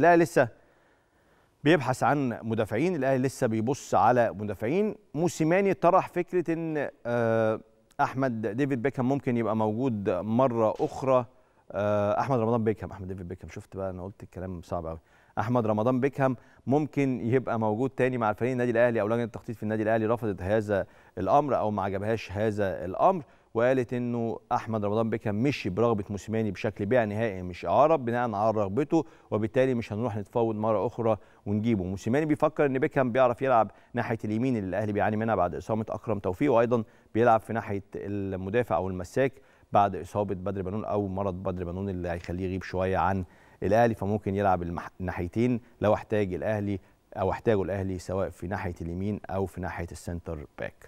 الاهلي لسه بيبحث عن مدافعين الاهلي لسه بيبص على مدافعين موسيماني طرح فكره ان آه، احمد ديفيد بيكهام ممكن يبقى موجود مره اخرى آه، احمد رمضان بيكهام احمد ديفيد بيكهام شفت بقى انا قلت الكلام صعب قوي احمد رمضان بيكهام ممكن يبقى موجود تاني مع الفريق النادي الاهلي او لجنه التخطيط في النادي الاهلي رفضت هذا الامر او ما عجبهاش هذا الامر وقالت انه احمد رمضان بيكم مشي برغبه موسيماني بشكل بيع نهائي مش اعاره بناء على رغبته وبالتالي مش هنروح نتفاوض مره اخرى ونجيبه موسيماني بيفكر ان بيكم بيعرف يلعب ناحيه اليمين اللي الاهلي بيعاني منها بعد اصابه اكرم توفيق وايضا بيلعب في ناحيه المدافع او المساك بعد اصابه بدر بنون او مرض بدر بنون اللي هيخليه يغيب شويه عن الاهلي فممكن يلعب الناحيتين لو احتاج الاهلي او احتاجه الاهلي سواء في ناحيه اليمين او في ناحيه السنتر باك